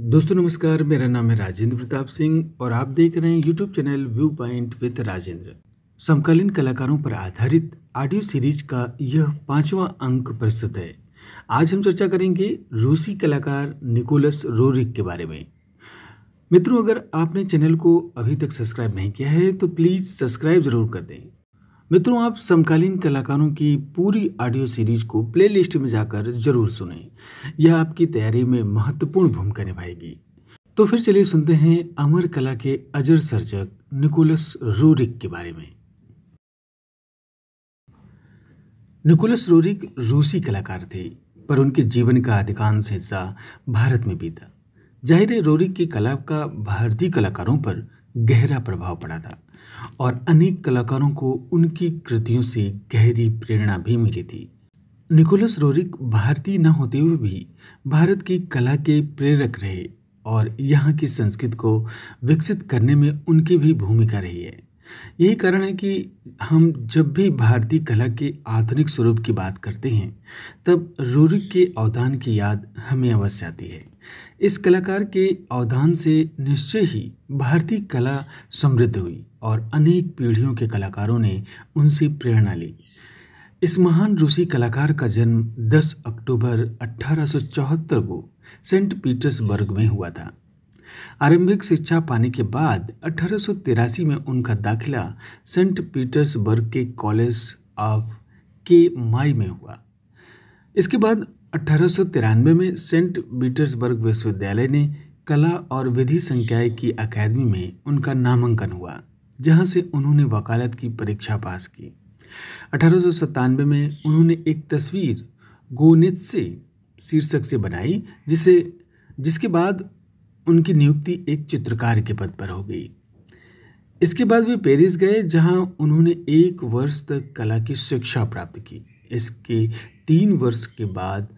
दोस्तों नमस्कार मेरा नाम है राजेंद्र प्रताप सिंह और आप देख रहे हैं YouTube channel view point with Rajendra समकालीन कलाकारों पर आधारित ऑडियो सीरीज का यह पांचवा अंक प्रस्तुत है आज हम चर्चा करेंगे रूसी कलाकार निकोलस रोरिक के बारे में मित्रों अगर आपने चैनल को अभी तक सब्सक्राइब नहीं किया है तो प्लीज़ सब्सक्राइब जरूर कर दें मित्रों आप समकालीन कलाकारों की पूरी ऑडियो सीरीज को प्लेलिस्ट में जाकर जरूर सुने यह आपकी तैयारी में महत्वपूर्ण भूमिका निभाएगी तो फिर चलिए सुनते हैं अमर कला के अजर सर्जक निकोलस रोरिक के बारे में निकोलस रोरिक रूसी कलाकार थे पर उनके जीवन का अधिकांश हिस्सा भारत में बीता जाहिर है रोरिक की कला का भारतीय कलाकारों पर गहरा प्रभाव पड़ा था और अनेक कलाकारों को उनकी कृतियों से गहरी प्रेरणा भी मिली थी निकोलस रोरिक भारतीय न होते हुए भी भारत की कला के प्रेरक रहे और यहाँ की संस्कृति को विकसित करने में उनकी भी भूमिका रही है यही कारण है कि हम जब भी भारतीय कला के आधुनिक स्वरूप की बात करते हैं तब रूरिक के अवदान की याद हमें अवश्य आती है इस कलाकार के अवदान से निश्चय ही भारतीय कला समृद्ध हुई और अनेक पीढ़ियों के कलाकारों ने उनसे प्रेरणा ली इस महान रूसी कलाकार का जन्म 10 अक्टूबर 1874 को सेंट पीटर्सबर्ग में हुआ था आरंभिक शिक्षा पाने के बाद अठारह में उनका दाखिला सेंट पीटर्सबर्ग के कॉलेज ऑफ के माई में हुआ इसके बाद अठारह में सेंट पीटर्सबर्ग विश्वविद्यालय ने कला और विधि संकाय की अकादमी में उनका नामांकन हुआ जहां से उन्होंने वकालत की परीक्षा पास की अठारह में उन्होंने एक तस्वीर गोनित से शीर्षक से बनाई जिसे जिसके बाद उनकी नियुक्ति एक चित्रकार के पद पर हो गई इसके बाद वे पेरिस गए जहां उन्होंने एक वर्ष तक कला की शिक्षा प्राप्त की इसके तीन वर्ष के बाद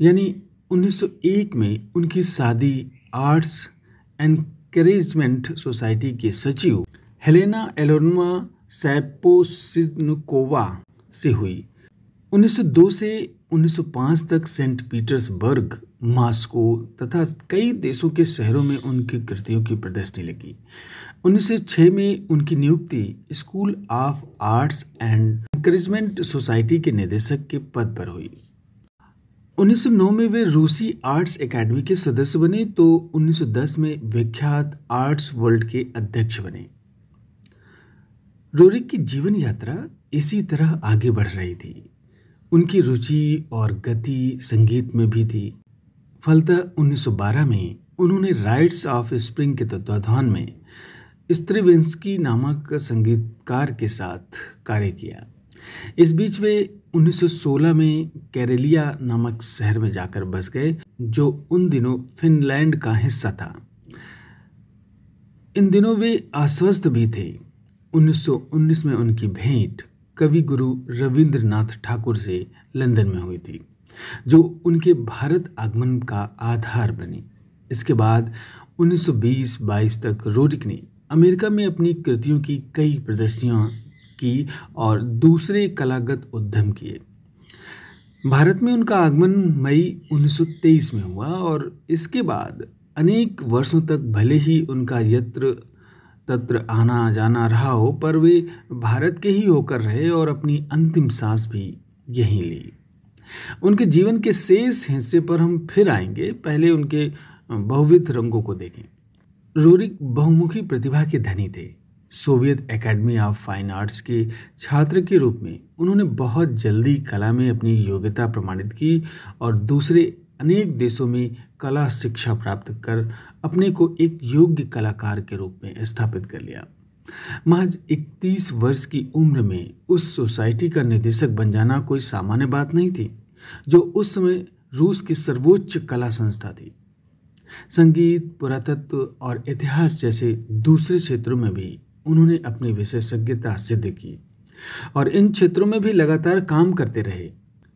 यानी 1901 में उनकी शादी आर्ट्स एनकरेजमेंट सोसाइटी के सचिव हेलेना एलोनवा सैपोसिनकोवा से हुई 1902 से 1905 तक सेंट पीटर्सबर्ग मास्को तथा कई देशों के शहरों में उनकी कृतियों की प्रदर्शनी लगी 1906 में उनकी नियुक्ति school of arts and encouragement society के निदेशक के पद पर हुई 1909 में वे रूसी आर्ट्स एकेडमी के सदस्य बने तो 1910 में विख्यात आर्ट्स वर्ल्ड के अध्यक्ष बने रोरिक की जीवन यात्रा इसी तरह आगे बढ़ रही थी उनकी रुचि और गति संगीत में भी थी फलतः 1912 में उन्होंने राइट्स ऑफ स्प्रिंग के तत्वाधान में स्त्रीवेंसकी नामक संगीतकार के साथ कार्य किया इस बीच वे 1916 में कैरेलिया नामक शहर में जाकर बस गए जो उन दिनों फिनलैंड का हिस्सा था इन दिनों वे अस्वस्थ भी थे 1919 में उनकी भेंट कवि गुरु रविंद्रनाथ ठाकुर से लंदन में हुई थी जो उनके भारत आगमन का आधार बनी इसके बाद 1920-22 तक रोरिक ने अमेरिका में अपनी कृतियों की कई प्रदर्शनियाँ की और दूसरे कलागत उद्यम किए भारत में उनका आगमन मई 1923 में हुआ और इसके बाद अनेक वर्षों तक भले ही उनका यत्र तत्र आना जाना रहा हो पर वे भारत के ही होकर रहे और अपनी अंतिम सांस भी यहीं ली उनके जीवन के शेष हिस्से पर हम फिर आएंगे पहले उनके बहुविध रंगों को देखें रोरिक बहुमुखी प्रतिभा के धनी थे Soviet academy of fine arts के छात्र के रूप में उन्होंने बहुत जल्दी कला में अपनी योग्यता प्रमाणित की और दूसरे अनेक देशों में कला शिक्षा प्राप्त कर अपने को एक योग्य कलाकार के रूप में स्थापित कर लिया महज 31 वर्ष की उम्र में उस सोसाइटी का निदेशक बन जाना कोई सामान्य बात नहीं थी जो उस समय रूस की सर्वोच्च कला संस्था थी संगीत पुरातत्व और इतिहास जैसे दूसरे क्षेत्रों में भी उन्होंने अपनी विशेषज्ञता सिद्ध की और इन क्षेत्रों में भी लगातार काम करते रहे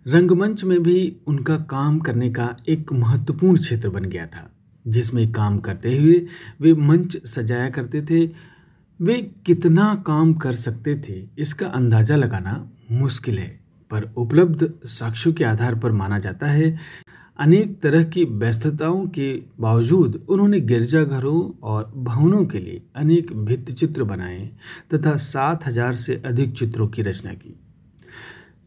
रंगमंच में भी उनका काम करने का एक महत्वपूर्ण क्षेत्र बन गया था जिसमें काम करते हुए वे मंच सजाया करते थे वे कितना काम कर सकते थे इसका अंदाज़ा लगाना मुश्किल है पर उपलब्ध साक्ष्यों के आधार पर माना जाता है अनेक तरह की व्यस्तताओं के बावजूद उन्होंने गिरजाघरों और भवनों के लिए अनेक भित्त चित्र बनाए तथा सात हजार से अधिक चित्रों की रचना की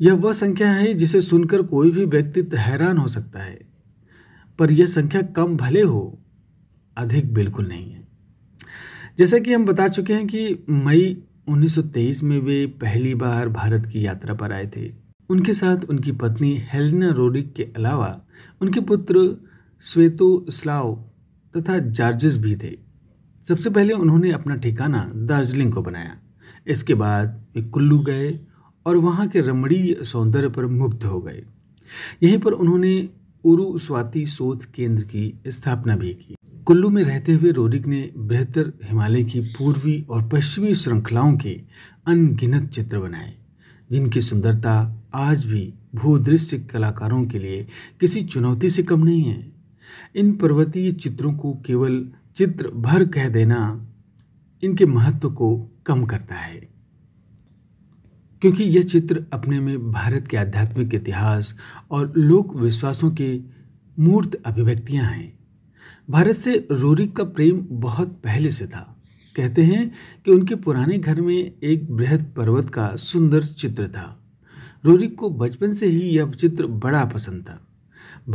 यह वह संख्या है जिसे सुनकर कोई भी व्यक्ति हैरान हो सकता है पर यह संख्या कम भले हो अधिक बिल्कुल नहीं है जैसा कि हम बता चुके हैं कि मई 1923 में वे पहली बार भारत की यात्रा पर आए थे उनके साथ उनकी पत्नी हेलना रोडिक के अलावा उनके पुत्र श्वेतो स्लाव तथा जार्जेस भी थे सबसे पहले उन्होंने अपना ठिकाना दार्जिलिंग को बनाया इसके बाद वे कुल्लू गए और वहाँ के रमणीय सौंदर्य पर मुग्ध हो गए यहीं पर उन्होंने उरु स्वाति शोध केंद्र की स्थापना भी की कुल्लू में रहते हुए रोरिक ने बेहतर हिमालय की पूर्वी और पश्चिमी श्रृंखलाओं के अनगिनत चित्र बनाए जिनकी सुंदरता आज भी भूदृश्य कलाकारों के लिए किसी चुनौती से कम नहीं है इन पर्वतीय चित्रों को केवल चित्र भर कह देना इनके महत्व को कम करता है क्योंकि यह चित्र अपने में भारत के आध्यात्मिक इतिहास और लोक विश्वासों के मूर्त अभिव्यक्तियां हैं भारत से रोरिक का प्रेम बहुत पहले से था कहते हैं कि उनके पुराने घर में एक बृहद पर्वत का सुंदर चित्र था रोरिक को बचपन से ही यह चित्र बड़ा पसंद था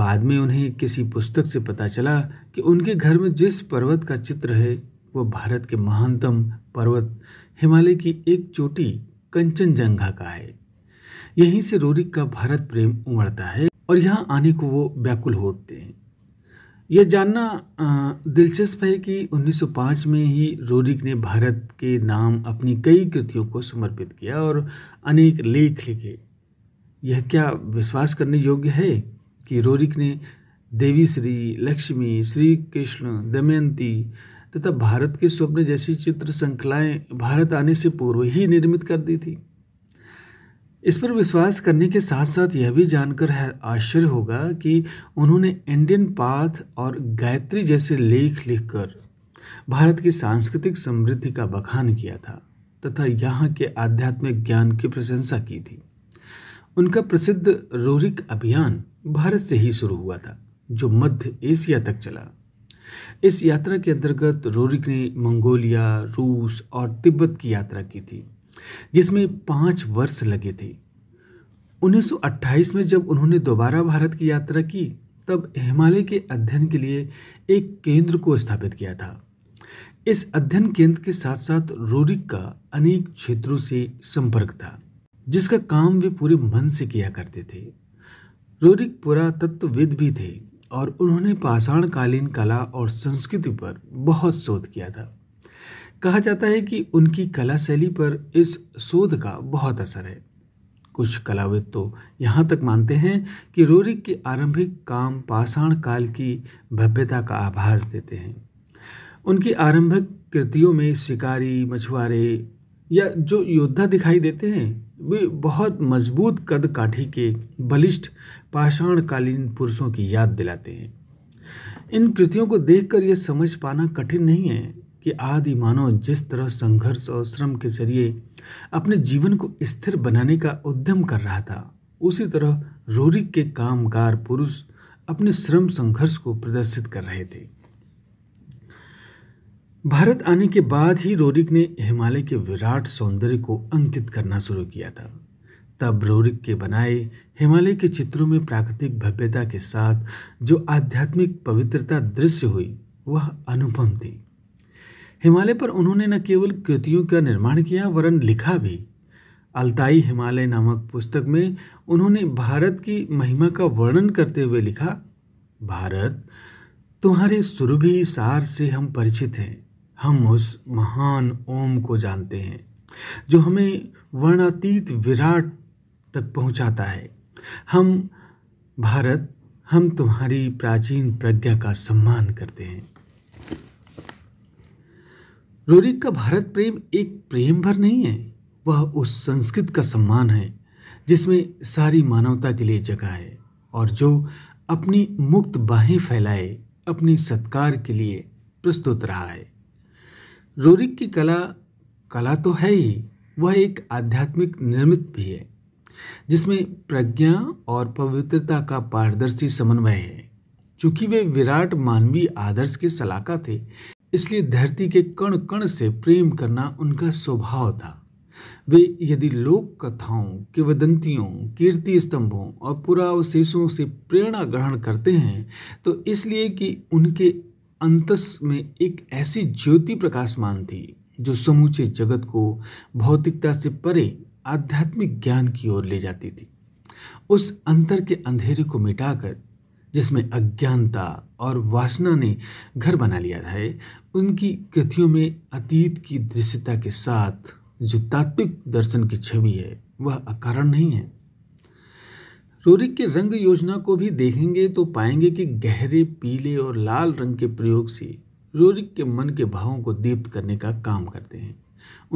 बाद में उन्हें किसी पुस्तक से पता चला कि उनके घर में जिस पर्वत का चित्र है वह भारत के महानतम पर्वत हिमालय की एक चोटी कंचनजंगा का है यहीं से रोरिक का भारत प्रेम उमड़ता है और यहाँ आने को वो व्याकुल हो उठते हैं यह जानना दिलचस्प है कि 1905 में ही रोरिक ने भारत के नाम अपनी कई कृतियों को समर्पित किया और अनेक लेख लिखे यह क्या विश्वास करने योग्य है कि रोरिक ने देवी श्री लक्ष्मी श्री कृष्ण दमयंती तथा भारत के स्वप्न जैसी चित्र श्रृंखलाएं भारत आने से पूर्व ही निर्मित कर दी थी इस पर विश्वास करने के साथ साथ यह भी जानकर आश्चर्य होगा कि उन्होंने इंडियन पाथ और गायत्री जैसे लेख लिखकर भारत की सांस्कृतिक समृद्धि का बखान किया था तथा यहाँ के आध्यात्मिक ज्ञान की प्रशंसा की थी उनका प्रसिद्ध रोरिक अभियान भारत से ही शुरू हुआ था जो मध्य एशिया तक चला इस यात्रा के अंतर्गत रोरिक ने मंगोलिया रूस और तिब्बत की यात्रा की थी जिसमें पाँच वर्ष लगे थे 1928 में जब उन्होंने दोबारा भारत की यात्रा की तब हिमालय के अध्ययन के लिए एक केंद्र को स्थापित किया था इस अध्ययन केंद्र के साथ साथ रोरिक का अनेक क्षेत्रों से संपर्क था जिसका काम वे पूरे मन से किया करते थे रोरिक पुरातत्वविद भी थे और उन्होंने पाषाणकालीन कला और संस्कृति पर बहुत शोध किया था कहा जाता है कि उनकी कला शैली पर इस शोध का बहुत असर है कुछ कलाविद तो यहाँ तक मानते हैं कि रोरिक के आरंभिक काम पाषाण काल की भव्यता का आभास देते हैं उनकी आरंभिक कृतियों में शिकारी मछुआरे या जो योद्धा दिखाई देते हैं वे बहुत मजबूत कद काठी के बलिष्ठ पाषाणकालीन पुरुषों की याद दिलाते हैं इन कृतियों को देखकर यह समझ पाना कठिन नहीं है कि आदि मानव जिस तरह संघर्ष और श्रम के जरिए अपने जीवन को स्थिर बनाने का उद्यम कर रहा था उसी तरह रोरिक के कामगार पुरुष अपने श्रम संघर्ष को प्रदर्शित कर रहे थे भारत आने के बाद ही रोरिक ने हिमालय के विराट सौंदर्य को अंकित करना शुरू किया था तब रोरिक के बनाए हिमालय के चित्रों में प्राकृतिक भव्यता के साथ जो आध्यात्मिक पवित्रता दृश्य हुई वह अनुपम थी हिमालय पर उन्होंने न केवल कृतियों का निर्माण किया वरन लिखा भी अल्ताई हिमालय नामक पुस्तक में उन्होंने भारत की महिमा का वर्णन करते हुए लिखा भारत तुम्हारे सुरभि सार से हम परिचित हैं हम उस महान ओम को जानते हैं जो हमें वर्णातीत विराट तक पहुंचाता है हम भारत हम तुम्हारी प्राचीन प्रज्ञा का सम्मान करते हैं रोरिक का भारत प्रेम एक प्रेम भर नहीं है वह उस संस्कृत का सम्मान है जिसमें सारी मानवता के लिए जगह है और जो अपनी मुक्त बाहें फैलाए अपनी सत्कार के लिए प्रस्तुत रहा है रोरिक की कला कला तो है ही वह एक आध्यात्मिक निर्मित भी है जिसमें प्रज्ञा और पवित्रता का पारदर्शी समन्वय है चूंकि वे विराट मानवीय आदर्श के सलाका थे इसलिए धरती के कण कण से प्रेम करना उनका स्वभाव था वे यदि लोक कथाओं किवदंतियों कीर्ति स्तंभों और पुरावशेषों से प्रेरणा ग्रहण करते हैं तो इसलिए कि उनके अंतस में एक ऐसी ज्योति प्रकाशमान थी जो समूचे जगत को भौतिकता से परे आध्यात्मिक ज्ञान की ओर ले जाती थी उस अंतर के अंधेरे को मिटाकर जिसमें अज्ञानता और वासना ने घर बना लिया है उनकी कृतियों में अतीत की दृश्यता के साथ जो तात्विक दर्शन की छवि है वह अकारण नहीं है रूरिक के रंग योजना को भी देखेंगे तो पाएंगे कि गहरे पीले और लाल रंग के प्रयोग से रूरिक के मन के भावों को दीप्त करने का काम करते हैं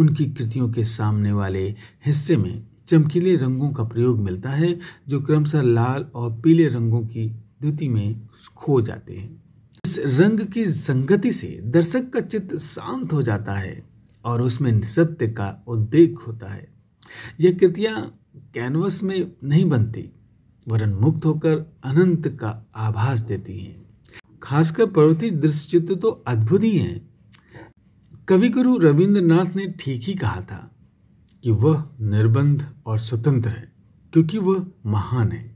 उनकी कृतियों के सामने वाले हिस्से में चमकीले रंगों का प्रयोग मिलता है जो क्रमशः लाल और पीले रंगों की द्युति में खो जाते हैं इस रंग की संगति से दर्शक का चित्त शांत हो जाता है और उसमें सत्य का उद्वेग होता है यह कृतियाँ कैनवस में नहीं बनती वरन मुक्त होकर अनंत का आभास देती हैं खासकर प्रवृत्ति दृश्य चित्र तो अद्भुत ही हैं कवि गुरु रविंद्रनाथ ने ठीक ही कहा था कि वह निर्बंध और स्वतंत्र है क्योंकि वह महान है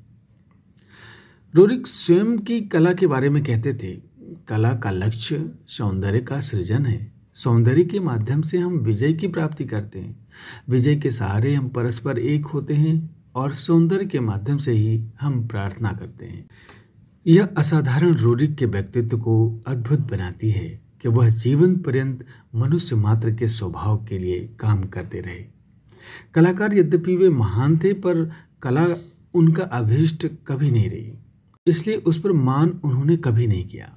रोरिक स्वयं की कला के बारे में कहते थे कला का लक्ष्य सौंदर्य का सृजन है सौंदर्य के माध्यम से हम विजय की प्राप्ति करते हैं विजय के सहारे हम परस्पर एक होते हैं और सौंदर्य के माध्यम से ही हम प्रार्थना करते हैं यह असाधारण रोरिक के व्यक्तित्व को अद्भुत बनाती है कि वह जीवन पर्यंत मनुष्य मात्र के स्वभाव के लिए काम करते रहे कलाकार यद्यपि वे महान थे पर कला उनका अभीष्ट कभी नहीं रही इसलिए उस पर मान उन्होंने कभी नहीं किया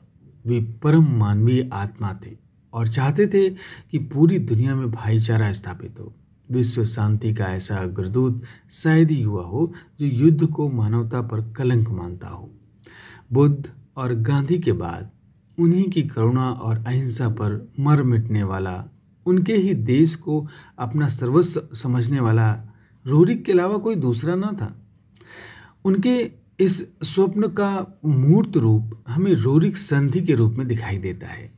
वे परम मानवीय आत्मा थे और चाहते थे कि पूरी दुनिया में भाईचारा स्थापित हो विश्व शांति का ऐसा अग्रदूत शायद ही हुआ हो जो युद्ध को मानवता पर कलंक मानता हो बुद्ध और गांधी के बाद उन्हीं की करुणा और अहिंसा पर मर मिटने वाला उनके ही देश को अपना सर्वस्व समझने वाला रोहरिक के अलावा कोई दूसरा ना था उनके इस स्वप्न का मूर्त रूप हमें रोरिक संधि के रूप में दिखाई देता है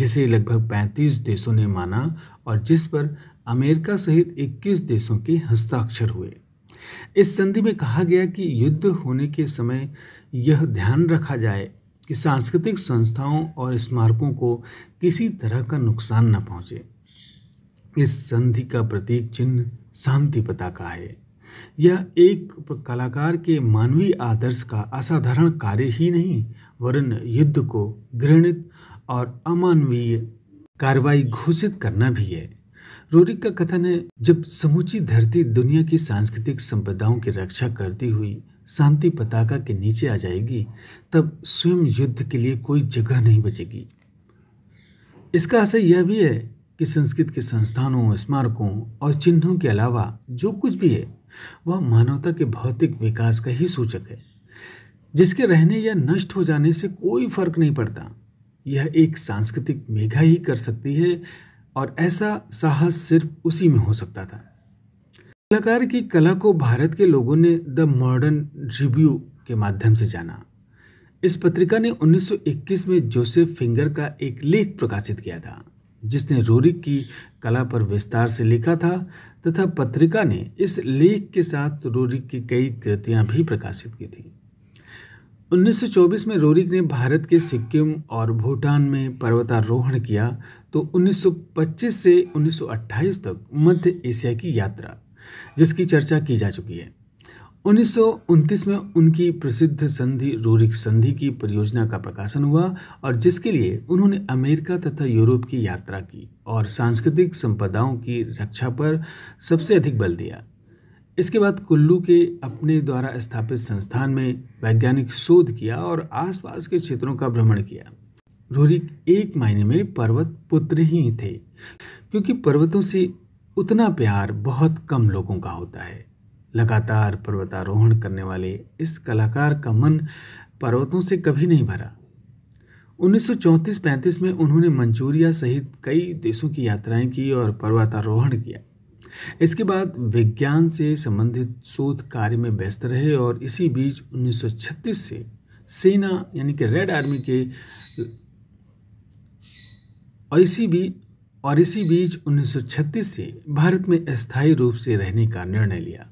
जिसे लगभग 35 देशों ने माना और जिस पर अमेरिका सहित 21 देशों के हस्ताक्षर हुए इस संधि में कहा गया कि युद्ध होने के समय यह ध्यान रखा जाए कि सांस्कृतिक संस्थाओं और स्मारकों को किसी तरह का नुकसान न पहुंचे इस संधि का प्रतीक चिन्ह शांति पताका है यह एक कलाकार के मानवीय आदर्श का असाधारण कार्य ही नहीं वरन युद्ध को घृणित और अमानवीय कार्रवाई घोषित करना भी है रोरिक का कथन है जब समूची धरती दुनिया की सांस्कृतिक संपदाओं की रक्षा करती हुई शांति पताका के नीचे आ जाएगी तब स्वयं युद्ध के लिए कोई जगह नहीं बचेगी इसका असर यह भी है कि संस्कृत के संस्थानों स्मारकों और चिन्हों के अलावा जो कुछ भी है वह मानवता के भौतिक विकास का ही सूचक है जिसके रहने या नष्ट हो जाने से कोई फर्क नहीं पड़ता यह एक सांस्कृतिक मेघा ही कर सकती है और ऐसा साहस सिर्फ उसी में हो सकता था कलाकार की कला को भारत के लोगों ने द मॉडर्न रिव्यू के माध्यम से जाना इस पत्रिका ने 1921 में जोसेफ फिंगर का एक लेख प्रकाशित किया था जिसने रोरिक की कला पर विस्तार से लिखा था तथा पत्रिका ने इस लेख के साथ रोरिक की कई कृतियां भी प्रकाशित की थी 1924 में रोरिक ने भारत के सिक्किम और भूटान में पर्वतारोहण किया तो 1925 से 1928 तक मध्य एशिया की यात्रा जिसकी चर्चा की जा चुकी है उन्नीस में उनकी प्रसिद्ध संधि रूरिक संधि की परियोजना का प्रकाशन हुआ और जिसके लिए उन्होंने अमेरिका तथा यूरोप की यात्रा की और सांस्कृतिक संपदाओं की रक्षा पर सबसे अधिक बल दिया इसके बाद कुल्लू के अपने द्वारा स्थापित संस्थान में वैज्ञानिक शोध किया और आसपास के क्षेत्रों का भ्रमण किया रूरिक एक मायने में पर्वत पुत्र ही थे क्योंकि पर्वतों से उतना प्यार बहुत कम लोगों का होता है लगातार पर्वतारोहण करने वाले इस कलाकार का मन पर्वतों से कभी नहीं भरा 1934-35 में उन्होंने मंचूरिया सहित कई देशों की यात्राएं की और पर्वतारोहण किया इसके बाद विज्ञान से संबंधित शोध कार्य में व्यस्त रहे और इसी बीच 1936 से सेना यानी कि रेड आर्मी के और इसी बीच और इसी बीच 1936 से भारत में अस्थायी रूप से रहने का निर्णय लिया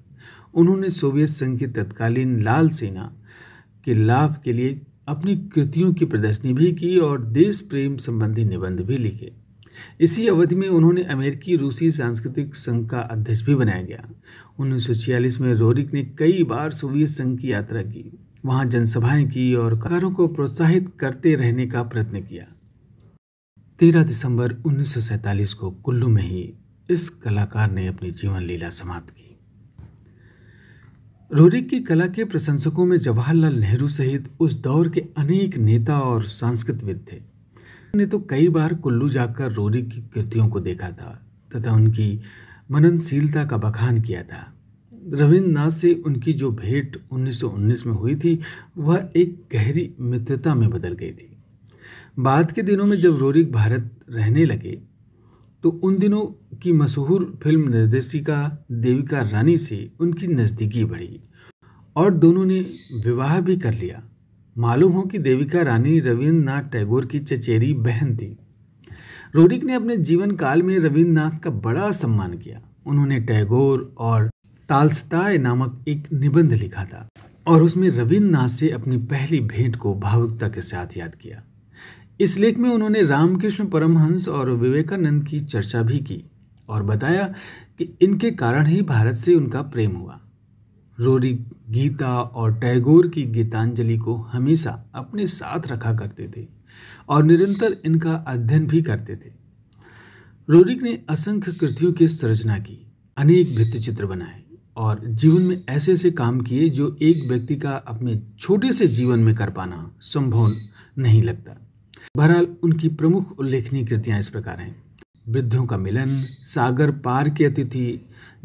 उन्होंने सोवियत संघ के तत्कालीन लाल सेना के लाभ के लिए अपनी कृतियों की प्रदर्शनी भी की और देश प्रेम संबंधी निबंध भी लिखे इसी अवधि में उन्होंने अमेरिकी रूसी सांस्कृतिक संघ का अध्यक्ष भी बनाया गया उन्नीस में रोरिक ने कई बार सोवियत संघ की यात्रा की वहां जनसभाएं की और कारों को प्रोत्साहित करते रहने का प्रयत्न किया तेरह दिसंबर 1947 को कुल्लू में ही इस कलाकार ने अपनी जीवन लीला समाप्त की रोरिक की कला के प्रशंसकों में जवाहरलाल नेहरू सहित उस दौर के अनेक नेता और सांस्कृतिक थे ने तो कई बार कुल्लू जाकर रोरिक की कृतियों को देखा था तथा उनकी मननशीलता का बखान किया था रविन्द्रनाथ से उनकी जो भेंट 1919 में हुई थी वह एक गहरी मित्रता में बदल गई थी बाद के दिनों में जब रोरिक भारत रहने लगे तो उन दिनों की मशहूर फिल्म निर्देशिका देविका रानी से उनकी नज़दीकी बढ़ी और दोनों ने विवाह भी कर लिया मालूम हो कि देविका रानी रविंद्रनाथ टैगोर की चचेरी बहन थी रोरिक ने अपने जीवन काल में रविंद्रनाथ का बड़ा सम्मान किया उन्होंने टैगोर और तालसताय नामक एक निबंध लिखा था और उसमें रविन्द्रनाथ से अपनी पहली भेंट को भावुकता के साथ याद किया इस लेख में उन्होंने रामकृष्ण परमहंस और विवेकानंद की चर्चा भी की और बताया कि इनके कारण ही भारत से उनका प्रेम हुआ रोरी गीता और टैगोर की गीतांजलि को हमेशा अपने साथ रखा करते थे और निरंतर इनका अध्ययन भी करते थे रोरिक ने असंख्य कृतियों की सृजना की अनेक चित्र बनाए और जीवन में ऐसे ऐसे काम किए जो एक व्यक्ति का अपने छोटे से जीवन में कर पाना संभव नहीं लगता बहरहाल उनकी प्रमुख उल्लेखनीय कृतियाँ इस प्रकार हैं वृद्धों का मिलन सागर पार के अतिथि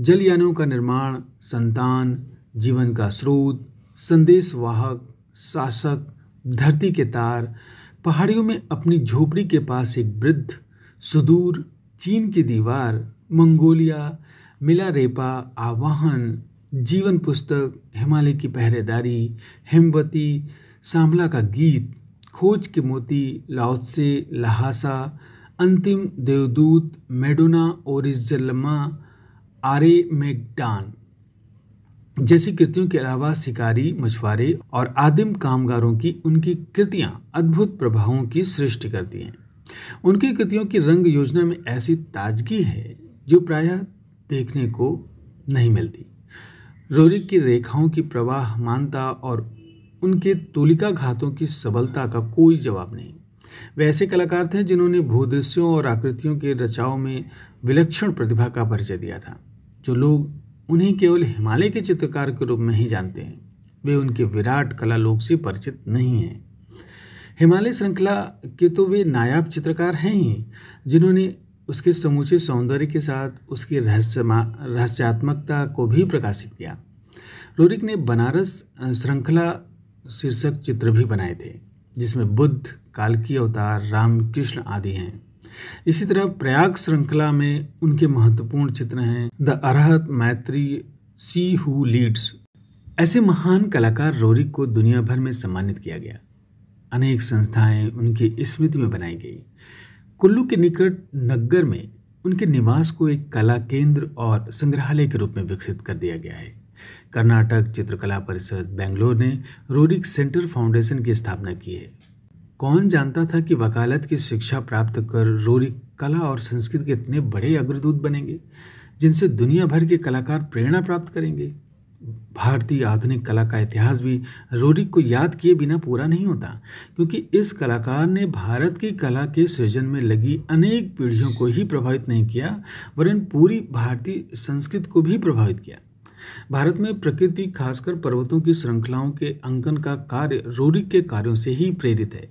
जलयानों का निर्माण संतान जीवन का स्रोत संदेशवाहक शासक धरती के तार पहाड़ियों में अपनी झोपड़ी के पास एक वृद्ध सुदूर चीन की दीवार मंगोलिया मिला रेपा आवाहन जीवन पुस्तक हिमालय की पहरेदारी हिमवती सांवला का गीत खोज के मोती लाहौसे लहासा अंतिम देवदूत मेडोना और इजलमा आरे मेगडान जैसी कृतियों के अलावा शिकारी मछुआरे और आदिम कामगारों की उनकी कृतियां अद्भुत प्रभावों की सृष्टि करती हैं उनकी कृतियों की रंग योजना में ऐसी ताजगी है जो प्रायः देखने को नहीं मिलती रोरिक की रेखाओं की प्रवाह मानता और उनके तुलिका घातों की सबलता का कोई जवाब नहीं वे ऐसे कलाकार थे जिन्होंने भूदृश्यों और आकृतियों के रचाओं में विलक्षण प्रतिभा का परिचय दिया था जो लोग उन्हें केवल हिमालय के चित्रकार के रूप में ही जानते हैं वे उनके विराट कला लोक से परिचित नहीं हैं हिमालय श्रृंखला के तो वे नायाब चित्रकार हैं ही जिन्होंने उसके समूचे सौंदर्य के साथ उसकी रहस्यमा रहस्यात्मकता को भी प्रकाशित किया रोरिक ने बनारस श्रृंखला शीर्षक चित्र भी बनाए थे जिसमें बुद्ध कालकी अवतार रामकृष्ण आदि हैं इसी तरह प्रयाग श्रृंखला में उनके महत्वपूर्ण चित्र हैं द अरहत मैत्री सी हु लीड्स ऐसे महान कलाकार रोरिक को दुनिया भर में सम्मानित किया गया अनेक संस्थाएं उनकी स्मृति में बनाई गई कुल्लू के निकट नग्गर में उनके निवास को एक कला केंद्र और संग्रहालय के रूप में विकसित कर दिया गया है कर्नाटक चित्रकला परिषद बेंगलोर ने रूरिक सेंटर फाउंडेशन की स्थापना की है कौन जानता था कि वकालत की शिक्षा प्राप्त कर रूरिक कला और संस्कृत के इतने बड़े अग्रदूत बनेंगे जिनसे दुनिया भर के कलाकार प्रेरणा प्राप्त करेंगे भारतीय आधुनिक कला का इतिहास भी रोरिक को याद किए बिना पूरा नहीं होता क्योंकि इस कलाकार ने भारत की कला के सृजन में लगी अनेक पीढ़ियों को ही प्रभावित नहीं किया वरन पूरी भारतीय संस्कृत को भी प्रभावित किया भारत में प्रकृति खासकर पर्वतों की श्रृंखलाओं के अंकन का कार्य रोरिक के कार्यों से ही प्रेरित है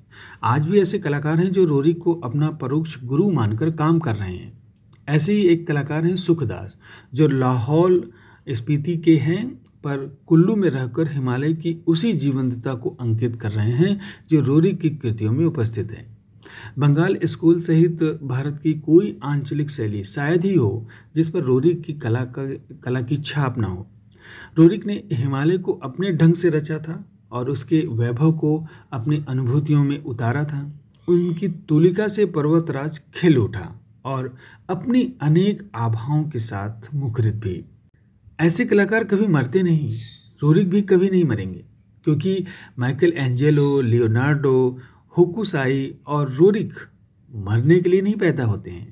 आज भी ऐसे कलाकार हैं जो रोरिक को अपना परोक्ष गुरु मानकर काम कर रहे हैं ऐसे ही एक कलाकार हैं सुखदास जो लाहौल स्पीति के हैं पर कुल्लू में रहकर हिमालय की उसी जीवंतता को अंकित कर रहे हैं जो रोरिक की कृतियों में उपस्थित है बंगाल स्कूल सहित भारत की कोई आंचलिक शैली शायद ही हो जिस पर रोरिक की कला का कला की छाप ना हो रोरिक ने हिमालय को अपने ढंग से रचा था और उसके वैभव को अपनी अनुभूतियों में उतारा था उनकी तुलिका से पर्वतराज खिल उठा और अपनी अनेक आभाओं के साथ मुखरित भी ऐसे कलाकार कभी मरते नहीं रोरिक भी कभी नहीं मरेंगे क्योंकि माइकल एंजेलो लियोनार्डो हुकुसाई और रूरिक मरने के लिए नहीं पैदा होते हैं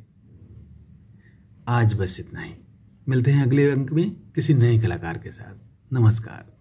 आज बस इतना ही मिलते हैं अगले अंक में किसी नए कलाकार के साथ नमस्कार